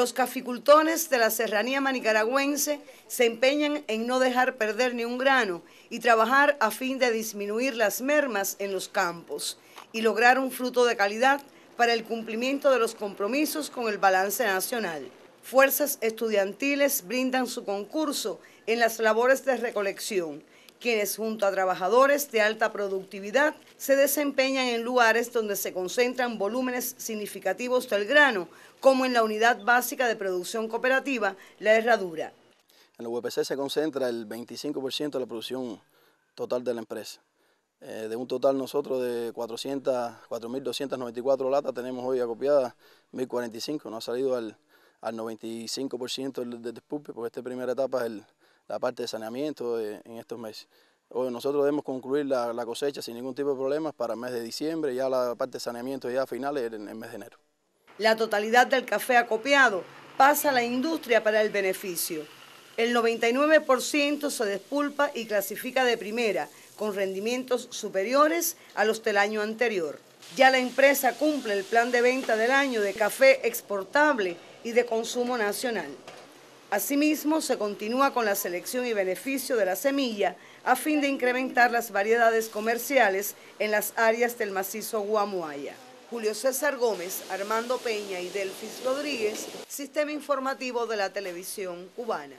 Los caficultores de la serranía manicaragüense se empeñan en no dejar perder ni un grano y trabajar a fin de disminuir las mermas en los campos y lograr un fruto de calidad para el cumplimiento de los compromisos con el balance nacional. Fuerzas estudiantiles brindan su concurso en las labores de recolección quienes junto a trabajadores de alta productividad se desempeñan en lugares donde se concentran volúmenes significativos del grano, como en la unidad básica de producción cooperativa, la herradura. En la UPC se concentra el 25% de la producción total de la empresa. Eh, de un total nosotros de 4.294 latas, tenemos hoy acopiadas 1.045, no ha salido al, 95% del, despupe, porque esta primera etapa es el la parte de saneamiento en estos meses. Hoy nosotros debemos concluir la, cosecha sin ningún tipo de problemas para el mes de diciembre, ya la parte de saneamiento ya final en mes de enero. La totalidad del café acopiado pasa a la industria para el beneficio. El 99% se despulpa y clasifica de primera, con rendimientos superiores a los del año anterior. Ya la empresa cumple el plan de venta del año de café exportable y de consumo nacional. Asimismo, se continúa con la selección y beneficio de la semilla a fin de incrementar las variedades comerciales en las áreas del macizo Guamuaya. Julio César Gómez, Armando Peña y Delfis Rodríguez, Sistema Informativo de la Televisión Cubana.